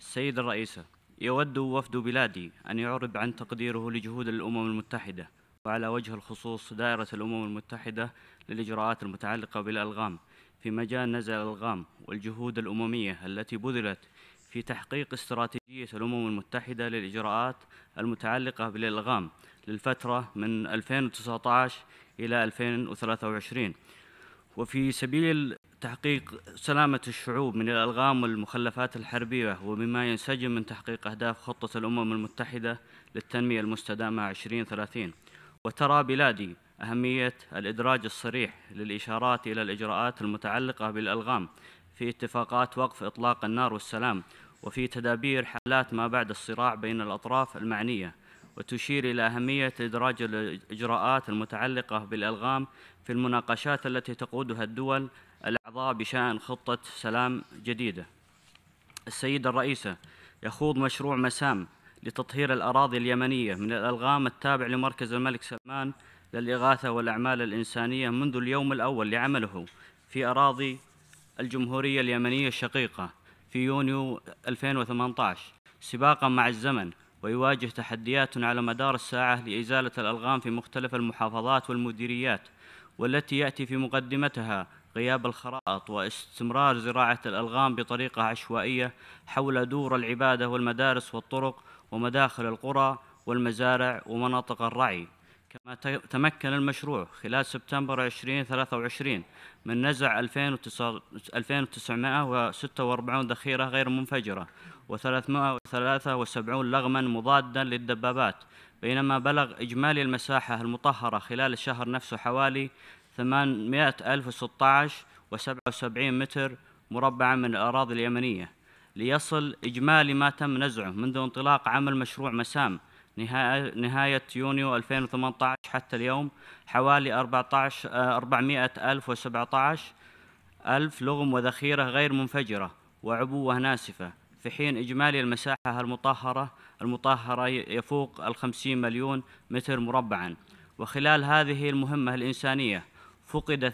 السيد الرئيس يود وفد بلادي أن يعرب عن تقديره لجهود الأمم المتحدة وعلى وجه الخصوص دائرة الأمم المتحدة للإجراءات المتعلقة بالألغام في مجال نزع الألغام والجهود الأممية التي بذلت في تحقيق استراتيجية الأمم المتحدة للإجراءات المتعلقة بالألغام للفترة من 2019 إلى 2023 وفي سبيل تحقيق سلامة الشعوب من الألغام والمخلفات الحربية وبما ينسجم من تحقيق أهداف خطة الأمم المتحدة للتنمية المستدامة 2030 وترى بلادي أهمية الإدراج الصريح للإشارات إلى الإجراءات المتعلقة بالألغام في اتفاقات وقف إطلاق النار والسلام وفي تدابير حالات ما بعد الصراع بين الأطراف المعنية وتشير إلى أهمية إدراج الإجراءات المتعلقة بالألغام في المناقشات التي تقودها الدول الأعضاء بشأن خطة سلام جديدة السيدة الرئيسة يخوض مشروع مسام لتطهير الأراضي اليمنية من الألغام التابع لمركز الملك سلمان للإغاثة والأعمال الإنسانية منذ اليوم الأول لعمله في أراضي الجمهورية اليمنية الشقيقة في يونيو 2018 سباقا مع الزمن ويواجه تحديات على مدار الساعة لإزالة الألغام في مختلف المحافظات والمديريات والتي يأتي في مقدمتها غياب الخرائط واستمرار زراعة الألغام بطريقة عشوائية حول دور العبادة والمدارس والطرق ومداخل القرى والمزارع ومناطق الرعي كما تمكن المشروع خلال سبتمبر 2023 من نزع 2946 ذخيرة غير منفجرة 373 لغما مضادا للدبابات بينما بلغ إجمالي المساحة المطهرة خلال الشهر نفسه حوالي 800,016 و77 متر مربع من الأراضي اليمنية ليصل إجمالي ما تم نزعه منذ انطلاق عمل مشروع مسام نهاية يونيو 2018 حتى اليوم حوالي 14 ألف لغم وذخيرة غير منفجرة وعبوة ناسفة في حين إجمالي المساحة المطهرة المطهرة يفوق الخمسين مليون متر مربعا وخلال هذه المهمة الإنسانية فقد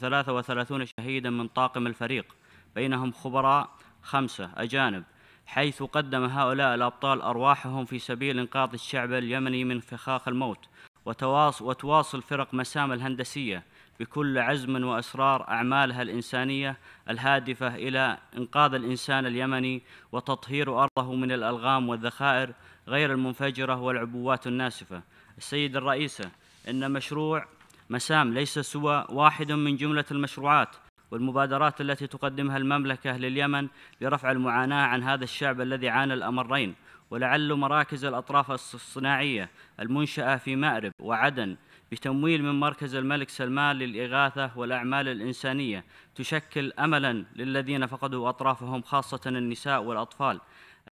33 شهيدا من طاقم الفريق بينهم خبراء خمسة أجانب حيث قدم هؤلاء الأبطال أرواحهم في سبيل إنقاذ الشعب اليمني من فخاخ الموت وتواصل فرق مسام الهندسية بكل عزم وأسرار أعمالها الإنسانية الهادفة إلى إنقاذ الإنسان اليمني وتطهير أرضه من الألغام والذخائر غير المنفجرة والعبوات الناسفة السيد الرئيسة إن مشروع مسام ليس سوى واحد من جملة المشروعات والمبادرات التي تقدمها المملكة لليمن لرفع المعاناة عن هذا الشعب الذي عانى الأمرين ولعل مراكز الأطراف الصناعية المنشأة في مأرب وعدن بتمويل من مركز الملك سلمان للإغاثة والأعمال الإنسانية تشكل أملاً للذين فقدوا أطرافهم خاصة النساء والأطفال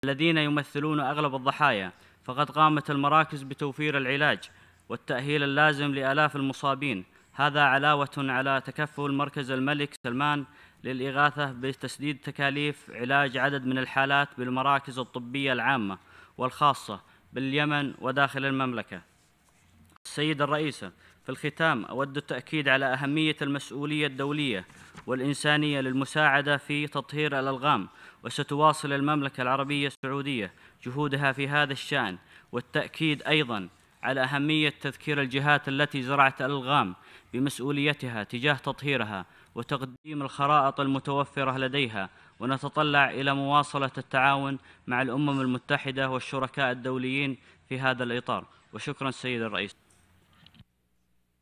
الذين يمثلون أغلب الضحايا فقد قامت المراكز بتوفير العلاج والتأهيل اللازم لآلاف المصابين هذا علاوة على تكفل مركز الملك سلمان للإغاثة بتسديد تكاليف علاج عدد من الحالات بالمراكز الطبية العامة والخاصة باليمن وداخل المملكة السيد الرئيسة في الختام أود التأكيد على أهمية المسؤولية الدولية والإنسانية للمساعدة في تطهير الألغام وستواصل المملكة العربية السعودية جهودها في هذا الشأن والتأكيد أيضاً على أهمية تذكير الجهات التي زرعت الألغام بمسؤوليتها تجاه تطهيرها وتقديم الخرائط المتوفرة لديها ونتطلع إلى مواصلة التعاون مع الأمم المتحدة والشركاء الدوليين في هذا الإطار وشكرا سيد الرئيس